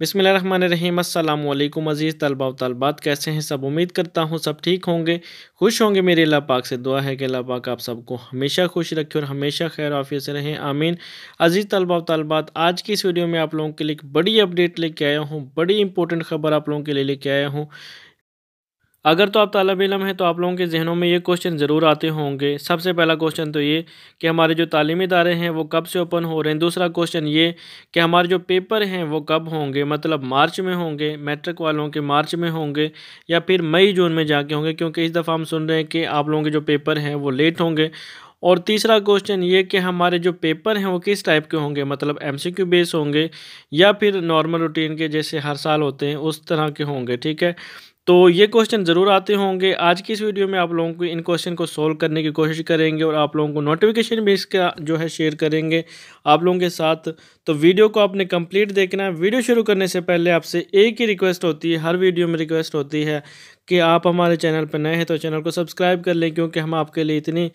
बिसमीम अल्लाम अज़ीज़ तलबा तलबात कैसे हैं सब उम्मीद करता हूँ सब ठीक होंगे खुश होंगे मेरे अल्लाह पाक से दुआ है कि अल्लाह पाक आप सबको हमेशा खुश रखे और हमेशा खैर आफियत से रहें आमीन अज़ीज़ तलबा तलबात आज की इस वीडियो में आप लोगों के लिए एक बड़ी अपडेट लेके आया हूँ बड़ी इंपॉर्टेंट खबर आप लोगों के लिए लेके आया हूँ अगर तो आप तलब इलम हैं तो आप लोगों के जहनों में ये क्वेश्चन ज़रूर आते होंगे सबसे पहला क्वेश्चन तो ये कि हमारे जो तलीमी इदारे हैं वो कब से ओपन हो रहे हैं दूसरा क्वेश्चन ये कि हमारे जो पेपर हैं वो कब होंगे मतलब मार्च में होंगे मैट्रिक वालों के मार्च में होंगे या फिर मई जून में जाके होंगे क्योंकि इस दफ़ा हम सुन रहे हैं कि आप लोगों के जो पेपर हैं वो लेट होंगे और तीसरा क्वेश्चन ये कि हमारे जो पेपर हैं वो किस टाइप के होंगे मतलब एमसीक्यू बेस होंगे या फिर नॉर्मल रूटीन के जैसे हर साल होते हैं उस तरह के होंगे ठीक है तो ये क्वेश्चन ज़रूर आते होंगे आज की इस वीडियो में आप लोगों को इन क्वेश्चन को सोल्व करने की कोशिश करेंगे और आप लोगों को नोटिफिकेशन भी इसका जो है शेयर करेंगे आप लोगों के साथ तो वीडियो को आपने कंप्लीट देखना है वीडियो शुरू करने से पहले आपसे एक ही रिक्वेस्ट होती है हर वीडियो में रिक्वेस्ट होती है कि आप हमारे चैनल पर नए हैं तो चैनल को सब्सक्राइब कर लें क्योंकि हम आपके लिए इतनी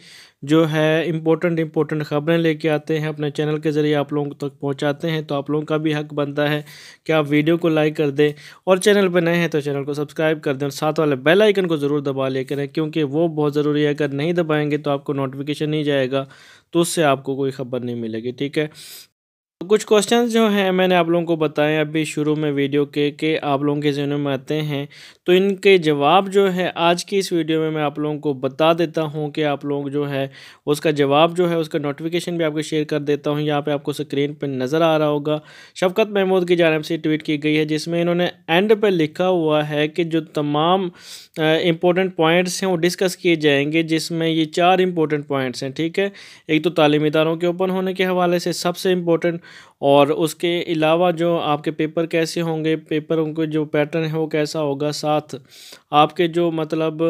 जो है इम्पोर्टेंट इम्पोर्टेंट ख़बरें लेके आते हैं अपने चैनल के ज़रिए आप लोगों तक पहुंचाते हैं तो आप लोगों का भी हक बनता है कि आप वीडियो को लाइक कर दें और चैनल पर नए हैं तो चैनल को सब्सक्राइब कर दें और साथ वाले बेल आइकन को ज़रूर दबा लिया करें क्योंकि वो बहुत ज़रूरी है अगर नहीं दबाएँगे तो आपको नोटिफिकेशन नहीं जाएगा तो उससे आपको कोई खबर नहीं मिलेगी ठीक है कुछ क्वेश्चंस जो हैं मैंने आप लोगों को बताए अभी शुरू में वीडियो के के आप लोगों के जहनों में आते हैं तो इनके जवाब जो है आज की इस वीडियो में मैं आप लोगों को बता देता हूं कि आप लोग जो है उसका जवाब जो है उसका नोटिफिकेशन भी आपको शेयर कर देता हूं यहाँ पे आपको स्क्रीन पर नज़र आ रहा होगा शफकत महमूद की जानब से ट्वीट की गई है जिसमें इन्होंने एंड पर लिखा हुआ है कि जो तमाम इंपॉर्टेंट पॉइंट्स हैं वो डिस्कस किए जाएंगे जिसमें ये चार इंपॉर्टेंट पॉइंट्स हैं ठीक है एक तो तालीमी इदारों के ओपन होने के हवाले से सबसे इम्पोर्टेंट और उसके अलावा जो आपके पेपर कैसे होंगे पेपरों के जो पैटर्न है वो कैसा होगा साथ आपके जो मतलब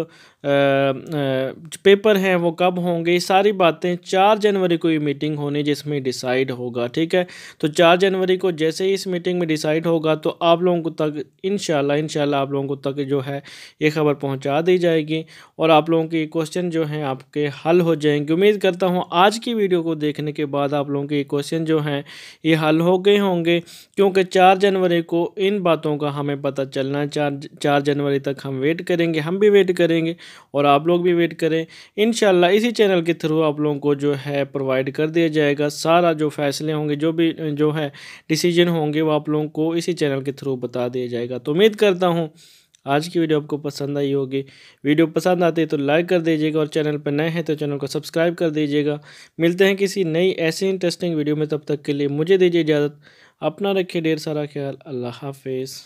पेपर हैं वो कब होंगे सारी बातें चार जनवरी को ये मीटिंग होनी जिसमें डिसाइड होगा ठीक है तो चार जनवरी को जैसे ही इस मीटिंग में डिसाइड होगा तो आप लोगों को तक इन शाला आप लोगों को तक जो है ये खबर पहुँचा दी जाएगी और आप लोगों के क्वेश्चन जो हैं आपके हल हो जाएंगे उम्मीद करता हूँ आज की वीडियो को देखने के बाद आप लोगों के क्वेश्चन जो हैं ये हल हो गए होंगे क्योंकि चार जनवरी को इन बातों का हमें पता चलना चार चार जनवरी तक हम वेट करेंगे हम भी वेट करेंगे और आप लोग भी वेट करें इन इसी चैनल के थ्रू आप लोगों को जो है प्रोवाइड कर दिया जाएगा सारा जो फैसले होंगे जो भी जो है डिसीजन होंगे वो आप लोगों को इसी चैनल के थ्रू बता दिया जाएगा तो उम्मीद करता हूँ आज की वीडियो आपको पसंद आई होगी वीडियो पसंद आती है तो लाइक कर दीजिएगा और चैनल पर नए हैं तो चैनल को सब्सक्राइब कर दीजिएगा मिलते हैं किसी नई ऐसी इंटरेस्टिंग वीडियो में तब तक के लिए मुझे दीजिए इजाज़त अपना रखिए ढेर सारा ख्याल अल्लाह हाफिज़